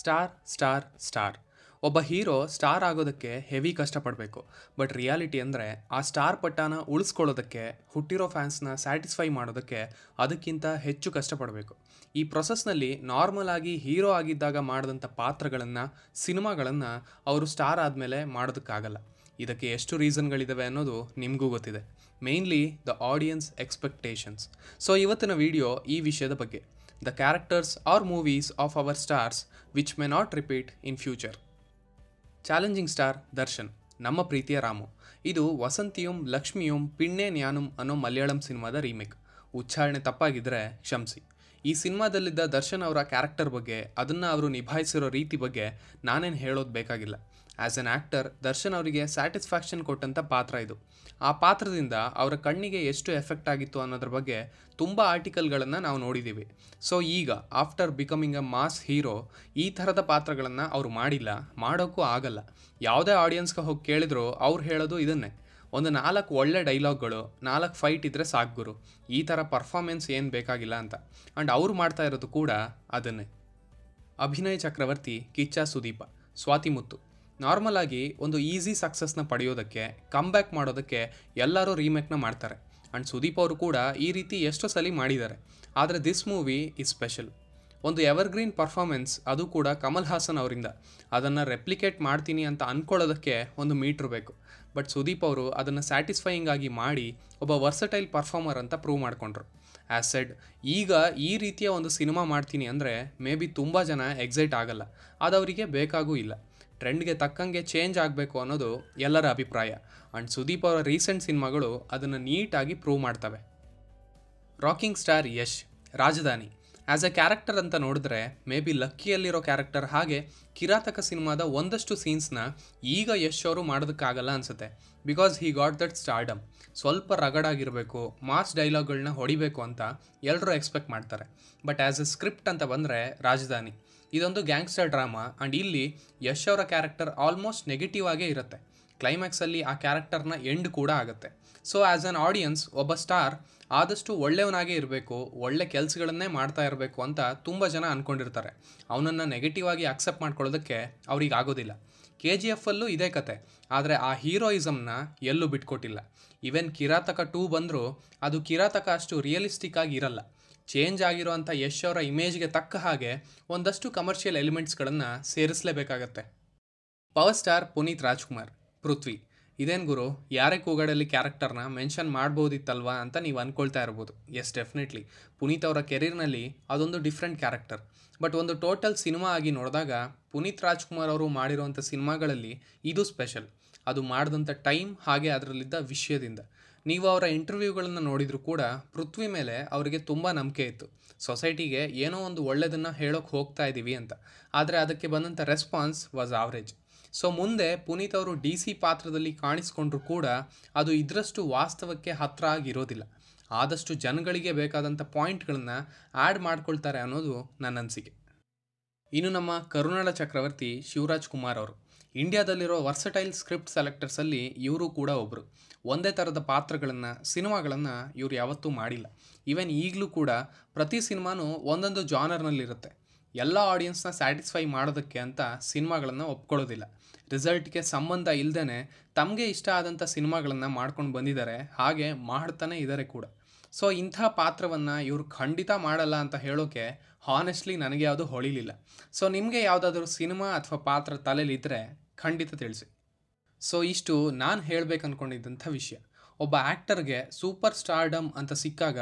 Star star star ಒಬ್ಬ hero star ಆಗೋದಕ್ಕೆ heavy ಕಷ್ಟಪಡಬೇಕು ಬಟ್ ರಿಯಾಲಿಟಿ ಅಂದರೆ ಆ ಸ್ಟಾರ್ ಪಟ್ಟಾನ ಉಳಿಸ್ಕೊಳ್ಳೋದಕ್ಕೆ ಹುಟ್ಟಿರೋ ಫ್ಯಾನ್ಸ್ನ ಸ್ಯಾಟಿಸ್ಫೈ ಮಾಡೋದಕ್ಕೆ ಅದಕ್ಕಿಂತ ಹೆಚ್ಚು ಕಷ್ಟಪಡಬೇಕು ಈ ಪ್ರೊಸೆಸ್ನಲ್ಲಿ ನಾರ್ಮಲ್ ಆಗಿ ಹೀರೋ ಆಗಿದ್ದಾಗ ಮಾಡಿದಂಥ ಪಾತ್ರಗಳನ್ನು ಸಿನಿಮಾಗಳನ್ನು ಅವರು ಸ್ಟಾರ್ ಆದಮೇಲೆ ಮಾಡೋದಕ್ಕಾಗಲ್ಲ ಇದಕ್ಕೆ ಎಷ್ಟು ರೀಸನ್ಗಳಿದ್ದಾವೆ ಅನ್ನೋದು ನಿಮಗೂ ಗೊತ್ತಿದೆ mainly the audience expectations so ಇವತ್ತಿನ ವಿಡಿಯೋ ಈ ವಿಷಯದ ಬಗ್ಗೆ the characters or movies of our stars which may not repeat in future. Challenging star Darshan Namma Preethiya Ramu ಇದು ವಸಂತಿಯುಂ ಲಕ್ಷ್ಮಿಯುಂ ಪಿಣ್ಣೆ ನ್ಯಾನುಂ ಅನ್ನೋ ಮಲಯಾಳಂ ಸಿನಿಮಾದ ರೀಮೇಕ್ ಉಚ್ಚಾರಣೆ ತಪ್ಪಾಗಿದ್ದರೆ ಕ್ಷಮಿಸಿ ಈ ಸಿನಿಮಾದಲ್ಲಿದ್ದ ದರ್ಶನ್ ಅವರ ಕ್ಯಾರೆಕ್ಟರ್ ಬಗ್ಗೆ ಅದನ್ನು ಅವರು ನಿಭಾಯಿಸಿರೋ ರೀತಿ ಬಗ್ಗೆ ನಾನೇನು ಹೇಳೋದು ಬೇಕಾಗಿಲ್ಲ ಆ್ಯಸ್ ಎನ್ ಆ್ಯಕ್ಟರ್ ದರ್ಶನ್ ಅವರಿಗೆ ಸ್ಯಾಟಿಸ್ಫ್ಯಾಕ್ಷನ್ ಕೊಟ್ಟಂಥ ಪಾತ್ರ ಇದು ಆ ಪಾತ್ರದಿಂದ ಅವರ ಕಣ್ಣಿಗೆ ಎಷ್ಟು ಎಫೆಕ್ಟ್ ಆಗಿತ್ತು ಅನ್ನೋದ್ರ ಬಗ್ಗೆ ತುಂಬ ಆರ್ಟಿಕಲ್ಗಳನ್ನು ನಾವು ನೋಡಿದ್ದೀವಿ ಸೊ ಈಗ after becoming a mass hero ಈ ಥರದ ಪಾತ್ರಗಳನ್ನು ಅವರು ಮಾಡಿಲ್ಲ ಮಾಡೋಕ್ಕೂ ಆಗಲ್ಲ ಯಾವುದೇ ಆಡಿಯನ್ಸ್ಗೆ ಹೋಗಿ ಕೇಳಿದ್ರು ಅವ್ರು ಹೇಳೋದು ಇದನ್ನೇ ಒಂದು ನಾಲ್ಕು ಒಳ್ಳೆ ಡೈಲಾಗ್ಗಳು ನಾಲ್ಕು ಫೈಟ್ ಇದ್ದರೆ ಸಾಕು ಗುರು ಈ ಥರ ಪರ್ಫಾರ್ಮೆನ್ಸ್ ಏನು ಬೇಕಾಗಿಲ್ಲ ಅಂತ ಆ್ಯಂಡ್ ಅವ್ರು ಮಾಡ್ತಾ ಇರೋದು ಕೂಡ ಅದನ್ನೇ ಅಭಿನಯ್ ಚಕ್ರವರ್ತಿ ಕಿಚ್ಚ ಸುದೀಪ ಸ್ವಾತಿ ಮುತ್ತು ನಾರ್ಮಲ್ ಆಗಿ ಒಂದು ಈಸಿ ಸಕ್ಸಸ್ನ ಪಡೆಯೋದಕ್ಕೆ ಕಮ್ ಬ್ಯಾಕ್ ಮಾಡೋದಕ್ಕೆ ಎಲ್ಲರೂ ರೀಮೇಕ್ನ ಮಾಡ್ತಾರೆ ಆ್ಯಂಡ್ ಸುದೀಪ್ ಅವರು ಕೂಡ ಈ ರೀತಿ ಎಷ್ಟೋ ಸಲ ಮಾಡಿದ್ದಾರೆ ಆದರೆ ದಿಸ್ ಮೂವಿ ಇಸ್ ಸ್ಪೆಷಲ್ ಒಂದು ಎವರ್ಗ್ರೀನ್ ಪರ್ಫಾರ್ಮೆನ್ಸ್ ಅದು ಕೂಡ ಕಮಲ್ ಹಾಸನ್ ಅವರಿಂದ ಅದನ್ನು ರೆಪ್ಲಿಕೇಟ್ ಮಾಡ್ತೀನಿ ಅಂತ ಅಂದ್ಕೊಳ್ಳೋದಕ್ಕೆ ಒಂದು ಮೀಟ್ರ್ ಬೇಕು ಬಟ್ ಸುದೀಪ್ ಅವರು ಅದನ್ನು ಸ್ಯಾಟಿಸ್ಫೈಯಿಂಗ್ ಆಗಿ ಮಾಡಿ ಒಬ್ಬ ವರ್ಸಟೈಲ್ ಪರ್ಫಾರ್ಮರ್ ಅಂತ ಪ್ರೂವ್ ಮಾಡಿಕೊಂಡ್ರು ಆ್ಯಸ್ ಸೆಡ್ ಈಗ ಈ ರೀತಿಯ ಒಂದು ಸಿನಿಮಾ ಮಾಡ್ತೀನಿ ಅಂದರೆ ಮೇ ಬಿ ತುಂಬ ಜನ ಎಕ್ಸೈಟ್ ಆಗಲ್ಲ ಅವರಿಗೆ ಬೇಕಾಗೂ ಇಲ್ಲ ಟ್ರೆಂಡ್ಗೆ ತಕ್ಕಂಗೆ ಚೇಂಜ್ ಆಗಬೇಕು ಅನ್ನೋದು ಎಲ್ಲರ ಅಭಿಪ್ರಾಯ ಆ್ಯಂಡ್ ಸುದೀಪ್ ಅವರ ರೀಸೆಂಟ್ ಸಿನಿಮಾಗಳು ಅದನ್ನು ನೀಟಾಗಿ ಪ್ರೂವ್ ಮಾಡ್ತವೆ ರಾಕಿಂಗ್ ಸ್ಟಾರ್ ಯಶ್ ರಾಜಧಾನಿ ಆ್ಯಸ್ ಎ ಕ್ಯಾರೆಕ್ಟರ್ ಅಂತ ನೋಡಿದ್ರೆ ಮೇ ಬಿ ಲಕ್ಕಿಯಲ್ಲಿರೋ ಕ್ಯಾರೆಕ್ಟರ್ ಹಾಗೆ ಕಿರಾತಕ ಸಿನಿಮಾದ ಒಂದಷ್ಟು ಸೀನ್ಸ್ನ ಈಗ ಯಶ್ ಅವರು ಮಾಡೋದಕ್ಕಾಗಲ್ಲ ಅನಿಸುತ್ತೆ because he got that stardom ಸ್ವಲ್ಪ ರಗಡಾಗಿರಬೇಕು ಮಾಸ್ ಡೈಲಾಗ್ಗಳನ್ನ ಹೊಡಿಬೇಕು ಅಂತ ಎಲ್ಲರೂ ಎಕ್ಸ್ಪೆಕ್ಟ್ ಮಾಡ್ತಾರೆ ಬಟ್ ಆ್ಯಸ್ ಎ ಸ್ಕ್ರಿಪ್ಟ್ ಅಂತ ಬಂದರೆ ರಾಜಧಾನಿ ಇದೊಂದು ಗ್ಯಾಂಗ್ಸ್ಟರ್ ಡ್ರಾಮಾ ಆ್ಯಂಡ್ ಇಲ್ಲಿ ಯಶ್ ಅವರ ಕ್ಯಾರೆಕ್ಟರ್ ಆಲ್ಮೋಸ್ಟ್ ನೆಗೆಟಿವ್ ಆಗೇ ಇರುತ್ತೆ ಕ್ಲೈಮ್ಯಾಕ್ಸಲ್ಲಿ ಆ ಕ್ಯಾರೆಕ್ಟರ್ನ ಎಂಡ್ ಕೂಡ ಆಗುತ್ತೆ ಸೊ ಆ್ಯಸ್ ಅನ್ ಆಡಿಯನ್ಸ್ ಒಬ್ಬ ಸ್ಟಾರ್ ಆದಷ್ಟು ಒಳ್ಳೆಯವನಾಗೇ ಇರಬೇಕು ಒಳ್ಳೆ ಕೆಲಸಗಳನ್ನೇ ಮಾಡ್ತಾ ಇರಬೇಕು ಅಂತ ತುಂಬ ಜನ ಅಂದ್ಕೊಂಡಿರ್ತಾರೆ ಅವನನ್ನು ನೆಗೆಟಿವ್ ಆಗಿ ಅಕ್ಸೆಪ್ಟ್ ಮಾಡ್ಕೊಳ್ಳೋದಕ್ಕೆ ಅವ್ರಿಗೆ ಆಗೋದಿಲ್ಲ ಕೆ ಜಿ ಎಫಲ್ಲೂ ಇದೇ ಕತೆ ಆದರೆ ಆ ಹೀರೋಯಿಸಮ್ನ ಎಲ್ಲೂ ಬಿಟ್ಕೊಟ್ಟಿಲ್ಲ ಇವೆನ್ ಕಿರಾತಕ ಟೂ ಬಂದರೂ ಅದು ಕಿರಾತಕ ಅಷ್ಟು ರಿಯಲಿಸ್ಟಿಕ್ ಆಗಿ ಇರಲ್ಲ ಚೇಂಜ್ ಆಗಿರೋಂಥ ಯಶ್ ಅವರ ಇಮೇಜ್ಗೆ ತಕ್ಕ ಹಾಗೆ ಒಂದಷ್ಟು ಕಮರ್ಷಿಯಲ್ ಎಲಿಮೆಂಟ್ಸ್ಗಳನ್ನು ಸೇರಿಸಲೇಬೇಕಾಗತ್ತೆ ಪವರ್ ಸ್ಟಾರ್ ಪುನೀತ್ ರಾಜ್ಕುಮಾರ್ ಪೃಥ್ವಿ ಇದೇನು ಗುರು ಯಾರೇ ಕೂಗಾಡಲ್ಲಿ ಕ್ಯಾರೆಕ್ಟರ್ನ ಮೆನ್ಷನ್ ಮಾಡ್ಬೋದಿತ್ತಲ್ವಾ ಅಂತ ನೀವು ಅಂದ್ಕೊಳ್ತಾ ಇರ್ಬೋದು ಎಸ್ ಡೆಫಿನೆಟ್ಲಿ ಪುನೀತ್ ಅವರ ಕೆರಿಯರ್ನಲ್ಲಿ ಅದೊಂದು ಡಿಫ್ರೆಂಟ್ ಕ್ಯಾರೆಕ್ಟರ್ ಬಟ್ ಒಂದು ಟೋಟಲ್ ಸಿನಿಮಾ ಆಗಿ ನೋಡಿದಾಗ ಪುನೀತ್ ರಾಜ್ಕುಮಾರ್ ಅವರು ಮಾಡಿರುವಂಥ ಸಿನಿಮಾಗಳಲ್ಲಿ ಇದು ಸ್ಪೆಷಲ್ ಅದು ಮಾಡಿದಂಥ ಟೈಮ್ ಹಾಗೆ ಅದರಲ್ಲಿದ್ದ ವಿಷಯದಿಂದ ನೀವು ಅವರ ಇಂಟರ್ವ್ಯೂಗಳನ್ನು ನೋಡಿದರೂ ಕೂಡ ಪೃಥ್ವಿ ಮೇಲೆ ಅವರಿಗೆ ತುಂಬ ನಂಬಿಕೆ ಇತ್ತು ಸೊಸೈಟಿಗೆ ಏನೋ ಒಂದು ಒಳ್ಳೆಯದನ್ನು ಹೇಳೋಕ್ಕೆ ಹೋಗ್ತಾ ಇದ್ದೀವಿ ಅಂತ ಆದರೆ ಅದಕ್ಕೆ ಬಂದಂಥ ರೆಸ್ಪಾನ್ಸ್ ವಾಸ್ ಆವ್ರೇಜ್ ಸೊ ಮುಂದೆ ಪುನೀತ್ ಅವರು ಡಿ ಸಿ ಪಾತ್ರದಲ್ಲಿ ಕಾಣಿಸ್ಕೊಂಡ್ರೂ ಕೂಡ ಅದು ಇದರಷ್ಟು ವಾಸ್ತವಕ್ಕೆ ಹತ್ರ ಆಗಿರೋದಿಲ್ಲ ಆದಷ್ಟು ಜನಗಳಿಗೆ ಬೇಕಾದಂಥ ಪಾಯಿಂಟ್ಗಳನ್ನು ಆ್ಯಡ್ ಮಾಡ್ಕೊಳ್ತಾರೆ ಅನ್ನೋದು ನನ್ನ ಅನಿಸಿಕೆ ಇನ್ನು ನಮ್ಮ ಕರುಣಾಳ ಚಕ್ರವರ್ತಿ ಶಿವರಾಜ್ ಕುಮಾರ್ ಅವರು ಇಂಡಿಯಾದಲ್ಲಿರೋ ವರ್ಸಟೈಲ್ ಸ್ಕ್ರಿಪ್ಟ್ ಸೆಲೆಕ್ಟರ್ಸಲ್ಲಿ ಇವರು ಕೂಡ ಒಬ್ಬರು ಒಂದೇ ಥರದ ಪಾತ್ರಗಳನ್ನು ಸಿನಿಮಾಗಳನ್ನು ಇವರು ಯಾವತ್ತೂ ಮಾಡಿಲ್ಲ ಈವನ್ ಈಗಲೂ ಕೂಡ ಪ್ರತಿ ಸಿನಿಮಾನೂ ಒಂದೊಂದು ಜಾನರ್ನಲ್ಲಿರುತ್ತೆ ಎಲ್ಲ ಆಡಿಯನ್ಸ್ನ ಸ್ಯಾಟಿಸ್ಫೈ ಮಾಡೋದಕ್ಕೆ ಅಂತ ಸಿನಿಮಾಗಳನ್ನು ಒಪ್ಕೊಳ್ಳೋದಿಲ್ಲ ರಿಸಲ್ಟ್ಗೆ ಸಂಬಂಧ ಇಲ್ಲದೇ ತಮಗೆ ಇಷ್ಟ ಆದಂಥ ಸಿನಿಮಾಗಳನ್ನು ಮಾಡ್ಕೊಂಡು ಬಂದಿದ್ದಾರೆ ಹಾಗೆ ಮಾಡ್ತಾನೆ ಇದ್ದಾರೆ ಕೂಡ ಸೊ ಇಂಥ ಪಾತ್ರವನ್ನು ಇವರು ಖಂಡಿತ ಮಾಡಲ್ಲ ಅಂತ ಹೇಳೋಕೆ ಹಾನೆಸ್ಟ್ಲಿ ನನಗೆ ಯಾವುದು ಹೊಳಿಲಿಲ್ಲ ಸೊ ನಿಮಗೆ ಯಾವುದಾದ್ರೂ ಸಿನಿಮಾ ಅಥವಾ ಪಾತ್ರ ತಲೆಯಲ್ಲಿದ್ದರೆ ಖಂಡಿತ ತಿಳಿಸಿ ಸೊ ಇಷ್ಟು ನಾನು ಹೇಳಬೇಕು ಅಂದ್ಕೊಂಡಿದ್ದಂಥ ವಿಷಯ ಒಬ್ಬ ಆ್ಯಕ್ಟರ್ಗೆ ಸೂಪರ್ ಸ್ಟಾರ್ಡಮ್ ಅಂತ ಸಿಕ್ಕಾಗ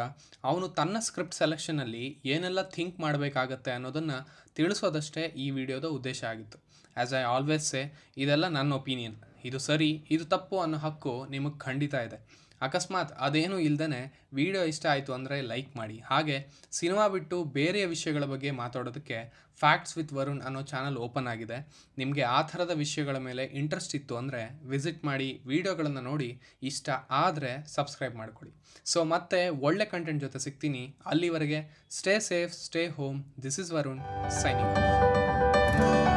ಅವನು ತನ್ನ ಸ್ಕ್ರಿಪ್ಟ್ ಸೆಲೆಕ್ಷನಲ್ಲಿ ಏನೆಲ್ಲ ಥಿಂಕ್ ಮಾಡಬೇಕಾಗತ್ತೆ ಅನ್ನೋದನ್ನು ತಿಳಿಸೋದಷ್ಟೇ ಈ ವಿಡಿಯೋದ ಉದ್ದೇಶ ಆಗಿತ್ತು ಆ್ಯಸ್ ಐ ಆಲ್ವೇಸ್ ಸೇ ಇದೆಲ್ಲ ನನ್ನ ಒಪಿನಿಯನ್ ಇದು ಸರಿ ಇದು ತಪ್ಪು ಅನ್ನೋ ಹಕ್ಕು ನಿಮಗೆ ಖಂಡಿತ ಇದೆ ಅಕಸ್ಮಾತ್ ಅದೇನೂ ಇಲ್ಲದೇ ವಿಡಿಯೋ ಇಷ್ಟ ಆಯಿತು ಅಂದರೆ ಲೈಕ್ ಮಾಡಿ ಹಾಗೆ ಸಿನಿಮಾ ಬಿಟ್ಟು ಬೇರೆಯ ವಿಷಯಗಳ ಬಗ್ಗೆ ಮಾತಾಡೋದಕ್ಕೆ ಫ್ಯಾಕ್ಟ್ಸ್ ವಿತ್ ವರುಣ್ ಅನ್ನೋ ಚಾನಲ್ ಓಪನ್ ಆಗಿದೆ ನಿಮಗೆ ಆ ಥರದ ವಿಷಯಗಳ ಮೇಲೆ ಇಂಟ್ರೆಸ್ಟ್ ಇತ್ತು ಅಂದರೆ ವಿಸಿಟ್ ಮಾಡಿ ವಿಡಿಯೋಗಳನ್ನು ನೋಡಿ ಇಷ್ಟ ಆದರೆ ಸಬ್ಸ್ಕ್ರೈಬ್ ಮಾಡಿಕೊಡಿ ಸೊ ಮತ್ತೆ ಒಳ್ಳೆ ಕಂಟೆಂಟ್ ಜೊತೆ ಸಿಗ್ತೀನಿ ಅಲ್ಲಿವರೆಗೆ stay safe stay home this is Varun signing of